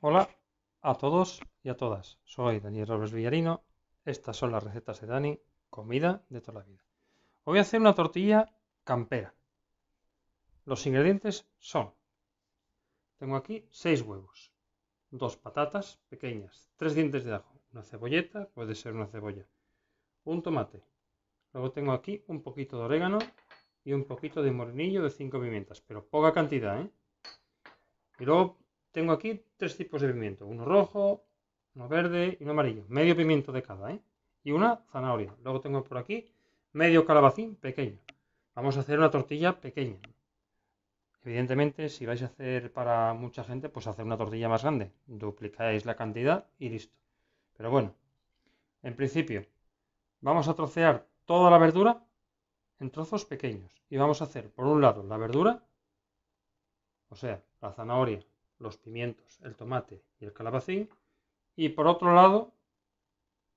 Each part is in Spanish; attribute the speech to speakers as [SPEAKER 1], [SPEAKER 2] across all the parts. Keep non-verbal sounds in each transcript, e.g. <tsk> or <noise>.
[SPEAKER 1] Hola a todos y a todas. Soy Daniel Robles Villarino. Estas son las recetas de Dani, comida de toda la vida. Hoy voy a hacer una tortilla campera. Los ingredientes son: tengo aquí seis huevos, dos patatas pequeñas, tres dientes de ajo, una cebolleta, puede ser una cebolla, un tomate. Luego tengo aquí un poquito de orégano y un poquito de morenillo de cinco pimientas, pero poca cantidad, ¿eh? Y luego tengo aquí tres tipos de pimiento, uno rojo, uno verde y uno amarillo, medio pimiento de cada, ¿eh? Y una zanahoria. Luego tengo por aquí medio calabacín pequeño. Vamos a hacer una tortilla pequeña. Evidentemente, si vais a hacer para mucha gente, pues hacer una tortilla más grande. Duplicáis la cantidad y listo. Pero bueno, en principio, vamos a trocear toda la verdura en trozos pequeños. Y vamos a hacer, por un lado, la verdura, o sea, la zanahoria, los pimientos, el tomate y el calabacín. Y por otro lado,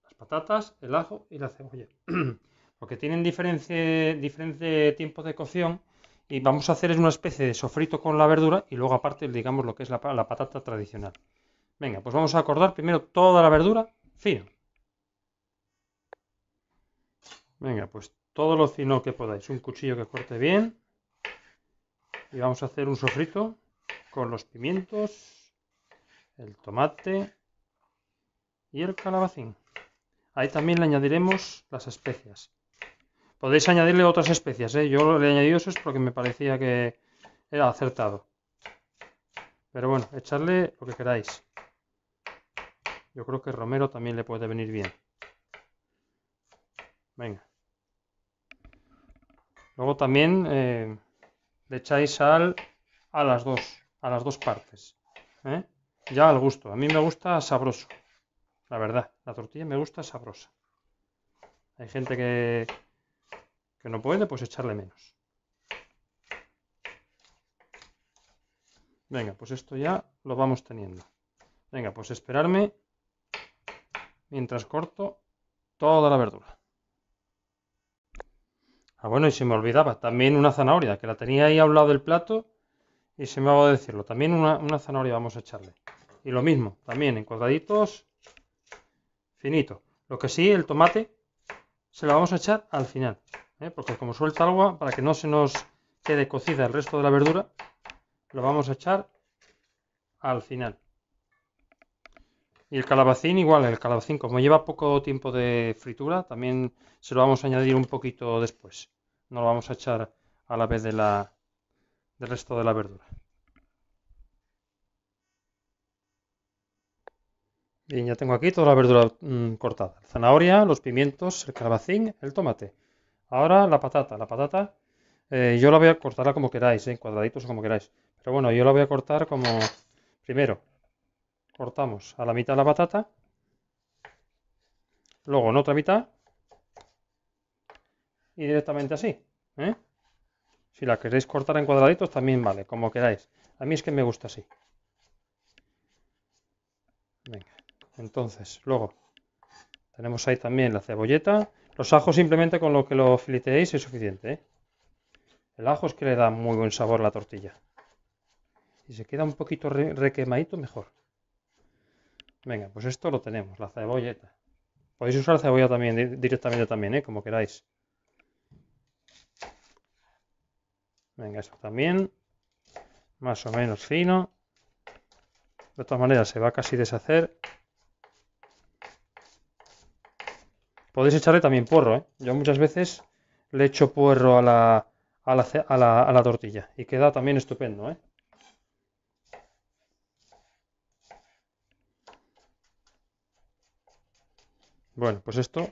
[SPEAKER 1] las patatas, el ajo y la cebolla. Porque <clears throat> tienen diferentes tiempos de cocción y vamos a hacer es una especie de sofrito con la verdura y luego aparte, digamos, lo que es la, la patata tradicional. Venga, pues vamos a acordar primero toda la verdura fino. Venga, pues todo lo fino que podáis. Un cuchillo que corte bien. Y vamos a hacer un sofrito con los pimientos, el tomate y el calabacín. Ahí también le añadiremos las especias. Podéis añadirle otras especias, ¿eh? yo le he añadido eso porque me parecía que era acertado. Pero bueno, echarle lo que queráis. Yo creo que romero también le puede venir bien. Venga. Luego también eh, le echáis sal a las dos a las dos partes. ¿eh? Ya al gusto. A mí me gusta sabroso. La verdad, la tortilla me gusta sabrosa. Hay gente que, que no puede, pues echarle menos. Venga, pues esto ya lo vamos teniendo. Venga, pues esperarme mientras corto toda la verdura. Ah, bueno, y se me olvidaba, también una zanahoria, que la tenía ahí a un lado del plato y se me va a decirlo. También una, zanahoria vamos a echarle. Y lo mismo, también en cuadraditos finito. Lo que sí, el tomate se lo vamos a echar al final. ¿eh? Porque como suelta agua, para que no se nos quede cocida el resto de la verdura, lo vamos a echar al final. Y el calabacín igual, el calabacín como lleva poco tiempo de fritura, también se lo vamos a añadir un poquito después. No lo vamos a echar a la vez de la, del resto de la verdura. Bien, ya tengo aquí toda la verdura mm, cortada. zanahoria, los pimientos, el calabacín, el tomate. Ahora la patata. La patata eh, yo la voy a cortarla como queráis, eh, en cuadraditos o como queráis. Pero bueno, yo la voy a cortar como... Primero, cortamos a la mitad la patata. Luego en otra mitad. Y directamente así. ¿eh? Si la queréis cortar en cuadraditos también vale, como queráis. A mí es que me gusta así. Venga, entonces, luego tenemos ahí también la cebolleta. Los ajos simplemente con lo que lo fileteéis es suficiente. ¿eh? El ajo es que le da muy buen sabor a la tortilla. Si se queda un poquito requemadito, mejor. Venga, pues esto lo tenemos, la cebolleta. Podéis usar cebolla también directamente también, ¿eh? como queráis. Venga, esto también. Más o menos fino. De todas maneras, se va a casi deshacer. Podéis echarle también porro, ¿eh? Yo muchas veces le echo puerro a la, a la, a la tortilla. Y queda también estupendo, ¿eh? Bueno, pues esto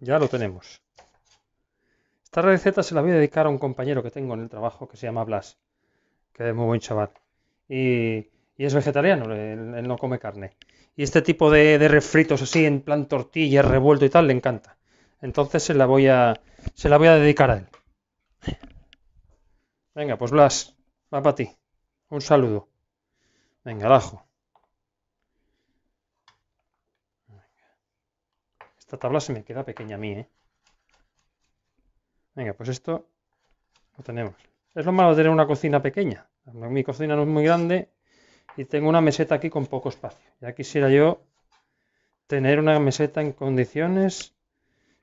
[SPEAKER 1] ya lo tenemos. Esta receta se la voy a dedicar a un compañero que tengo en el trabajo que se llama Blas, que es muy buen chaval. Y, es vegetariano, él, no come carne. Y este tipo de, refritos así, en plan tortilla, revuelto y tal, le encanta. Entonces se la voy a, se la voy a dedicar a él. Venga, pues Blas, va para ti. Un saludo. Venga, abajo. Esta tabla se me queda pequeña a mí, ¿eh? Venga, pues esto lo tenemos. Es lo malo tener una cocina pequeña. Mi cocina no es muy grande y tengo una meseta aquí con poco espacio. Ya quisiera yo tener una meseta en condiciones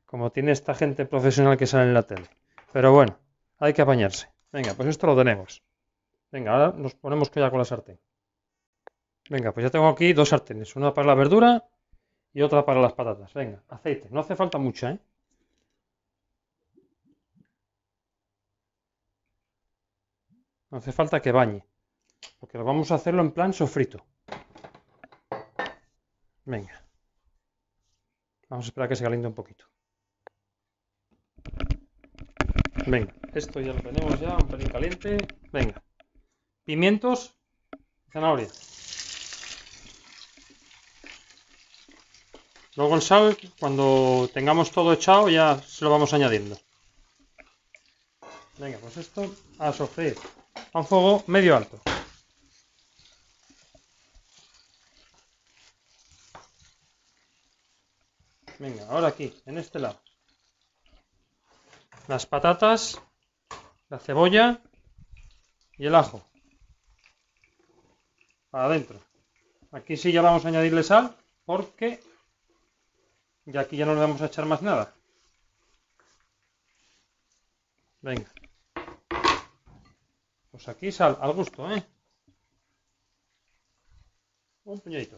[SPEAKER 1] como tiene esta gente profesional que sale en la tele. Pero bueno, hay que apañarse. Venga, pues esto lo tenemos. Venga, ahora nos ponemos ya con la sartén. Venga, pues ya tengo aquí dos sartenes. Una para la verdura y otra para las patatas. Venga, aceite. No hace falta mucha, ¿eh? No hace falta que bañe, porque lo vamos a hacerlo en plan sofrito. Venga. Vamos a esperar a que se caliente un poquito. Venga, esto ya lo tenemos ya, un pelín caliente. Venga. Pimientos, zanahoria. Luego el sal, cuando tengamos todo echado, ya se lo vamos añadiendo. Venga, pues esto a sofrir a un fuego medio alto. Venga, ahora aquí, en este lado. Las patatas, la cebolla y el ajo. Para adentro. Aquí sí ya vamos a añadirle sal porque ya aquí ya no le vamos a echar más nada. Venga. Pues aquí sal, al gusto, ¿eh? Un puñadito.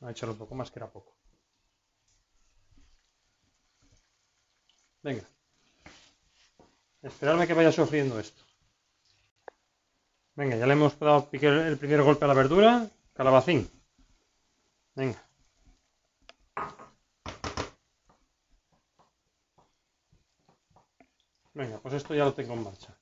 [SPEAKER 1] Voy ah, a echarlo un poco más, que era poco. Venga. Esperarme que vaya sufriendo esto. Venga, ya le hemos dado el primer golpe a la verdura. Calabacín. Venga. Venga, pues esto ya lo tengo en marcha.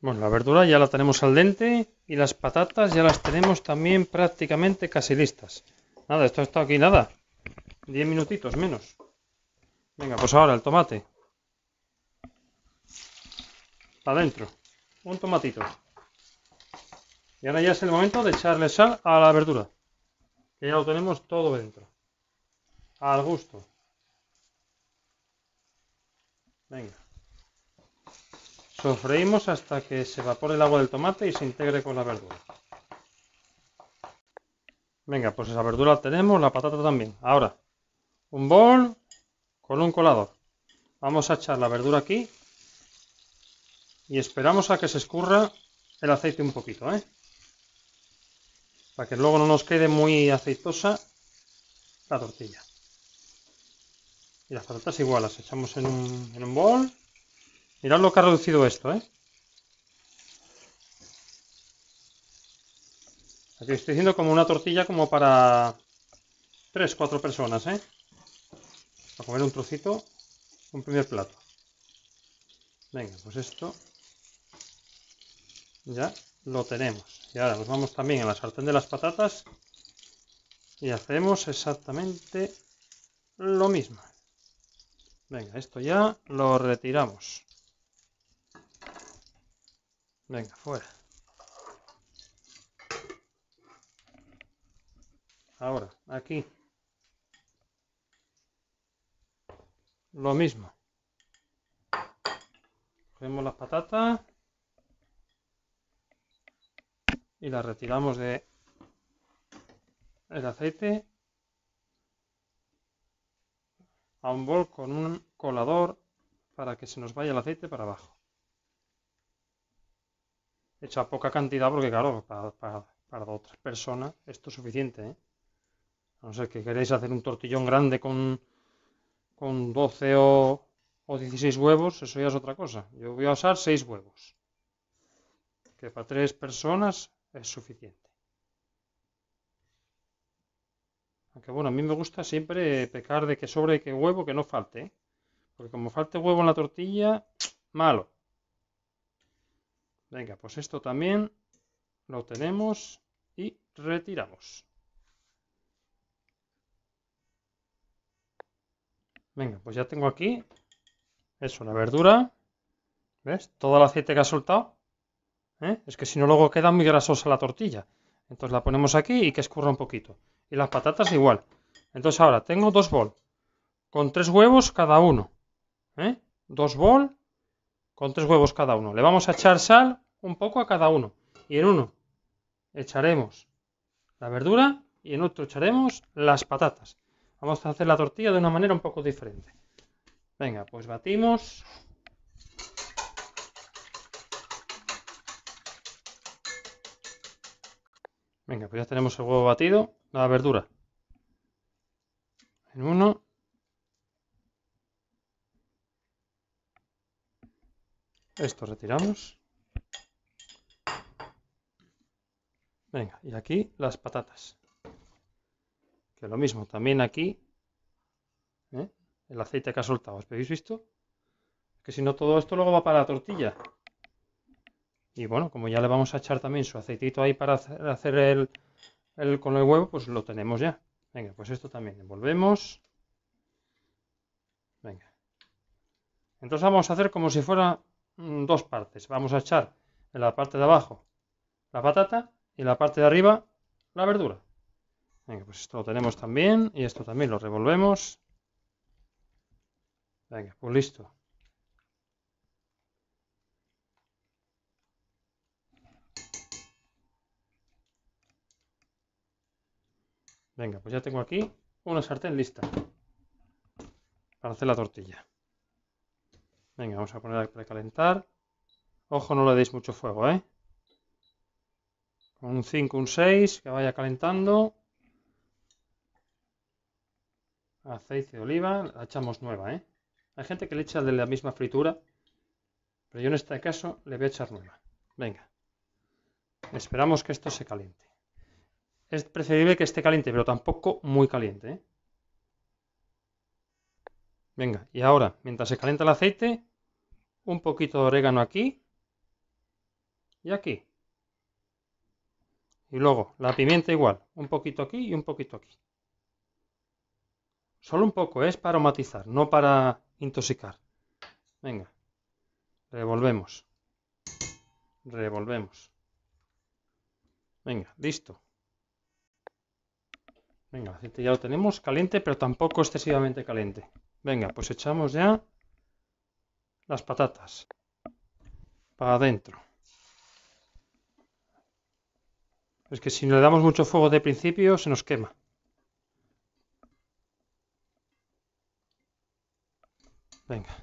[SPEAKER 1] Bueno, la verdura ya la tenemos al dente y las patatas ya las tenemos también prácticamente casi listas. Nada, esto estado aquí nada. Diez minutitos menos. Venga, pues ahora el tomate. Adentro. Un tomatito. Y ahora ya es el momento de echarle sal a la verdura. Que ya lo tenemos todo dentro. Al gusto. Venga. Sofreímos hasta que se evapore el agua del tomate y se integre con la verdura. Venga, pues esa verdura la tenemos, la patata también. Ahora, un bol con un colador. Vamos a echar la verdura aquí y esperamos a que se escurra el aceite un poquito, ¿eh? Para que luego no nos quede muy aceitosa la tortilla. Y las patatas igual, las echamos en un, bol. Mirad lo que ha reducido esto, ¿eh? Aquí estoy haciendo como una tortilla como para 3, 4 personas, ¿eh? Para comer un trocito, un primer plato. Venga, pues esto ya lo tenemos. Y ahora nos vamos también a la sartén de las patatas y hacemos exactamente lo mismo. Venga, esto ya lo retiramos. Venga, fuera. Ahora, aquí. Lo mismo. Cogemos las patatas. Y las retiramos de el aceite a un bol con un colador para que se nos vaya el aceite para abajo. Hecha poca cantidad porque claro, para, para, otras personas esto es suficiente. ¿eh? A no ser que queréis hacer un tortillón grande con, con 12 o, o 16 huevos, eso ya es otra cosa. Yo voy a usar 6 huevos, que para 3 personas es suficiente. Aunque bueno, a mí me gusta siempre pecar de que sobre que huevo, que no falte. ¿eh? Porque como falte huevo en la tortilla, <tsk> malo. Venga, pues esto también lo tenemos y retiramos. Venga, pues ya tengo aquí eso, la verdura. ¿Ves? Todo el aceite que ha soltado. ¿eh? Es que si no, luego queda muy grasosa la tortilla. Entonces la ponemos aquí y que escurra un poquito y las patatas igual. Entonces ahora tengo dos bol con tres huevos cada uno. ¿eh? Dos bol con tres huevos cada uno. Le vamos a echar sal un poco a cada uno. Y en uno echaremos la verdura y en otro echaremos las patatas. Vamos a hacer la tortilla de una manera un poco diferente. Venga, pues batimos. Venga, pues ya tenemos el huevo batido la verdura. En uno. Esto retiramos. Venga, y aquí las patatas. Que lo mismo, también aquí ¿eh? el aceite que ha soltado. ¿Os habéis visto? Que si no todo esto luego va para la tortilla. Y bueno, como ya le vamos a echar también su aceitito ahí para hacer el, el, con el huevo, pues lo tenemos ya. Venga, pues esto también envolvemos. Venga. Entonces vamos a hacer como si fuera mm, dos partes. Vamos a echar en la parte de abajo la patata y en la parte de arriba la verdura. Venga, pues esto lo tenemos también y esto también lo revolvemos. Venga, pues listo. Venga, pues ya tengo aquí una sartén lista para hacer la tortilla. Venga, vamos a ponerla a calentar. Ojo, no le deis mucho fuego, ¿eh? Con un 5, un 6, que vaya calentando. Aceite de oliva, la echamos nueva, ¿eh? Hay gente que le echa de la misma fritura, pero yo en este caso le voy a echar nueva. Venga. Esperamos que esto se caliente es preferible que esté caliente, pero tampoco muy caliente. ¿eh? Venga, y ahora, mientras se calienta el aceite, un poquito de orégano aquí y aquí. Y luego, la pimienta igual, un poquito aquí y un poquito aquí. Solo un poco, ¿eh? es para aromatizar, no para intoxicar. Venga, revolvemos. Revolvemos. Venga, listo. Venga, aceite ya lo tenemos caliente, pero tampoco excesivamente caliente. Venga, pues echamos ya las patatas para adentro. Es que si no le damos mucho fuego de principio se nos quema. Venga.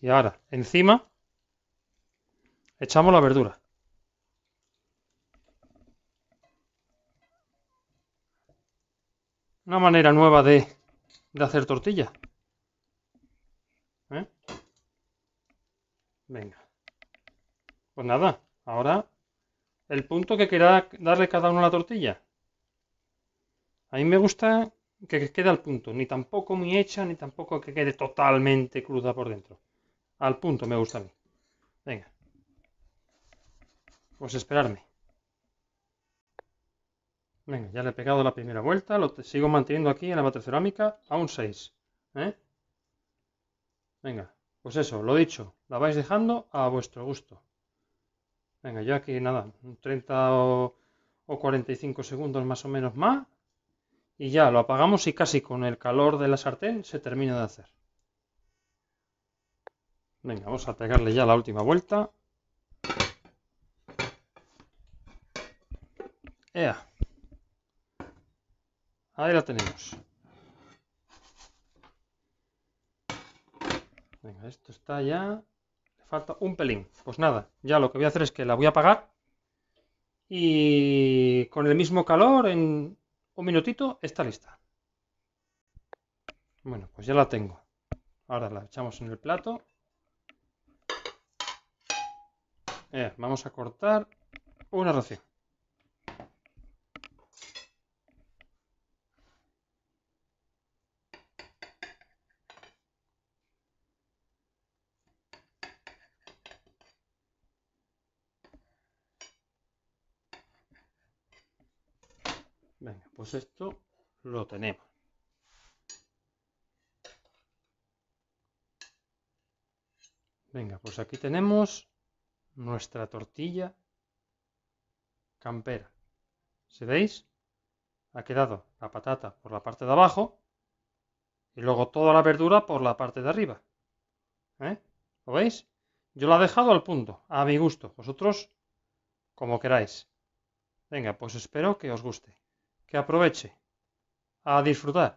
[SPEAKER 1] Y ahora, encima, echamos la verdura. Una manera nueva de, hacer tortilla. ¿Eh? Venga. Pues nada, ahora el punto que quiera darle cada uno a la tortilla. A mí me gusta que quede al punto, ni tampoco muy hecha, ni tampoco que quede totalmente cruda por dentro. Al punto me gusta a mí. Venga. Pues esperarme. Venga, ya le he pegado la primera vuelta, lo sigo manteniendo aquí en la batería cerámica a un 6. ¿eh? Venga, pues eso, lo dicho, la vais dejando a vuestro gusto. Venga, yo aquí nada, 30 o, o 45 segundos más o menos más. Y ya lo apagamos y casi con el calor de la sartén se termina de hacer. Venga, vamos a pegarle ya la última vuelta. ¡Ea! Ahí la tenemos. esto está ya. Le falta un pelín. Pues nada, ya lo que voy a hacer es que la voy a apagar. Y con el mismo calor, en un minutito, está lista. Bueno, pues ya la tengo. Ahora la echamos en el plato. Eh, vamos a cortar una ración. esto lo tenemos. Venga, pues aquí tenemos nuestra tortilla campera. ¿Se veis? Ha quedado la patata por la parte de abajo y luego toda la verdura por la parte de arriba. ¿Eh? ¿Lo veis? Yo la he dejado al punto, a mi gusto. Vosotros, como queráis. Venga, pues espero que os guste. que aproveche a disfrutar.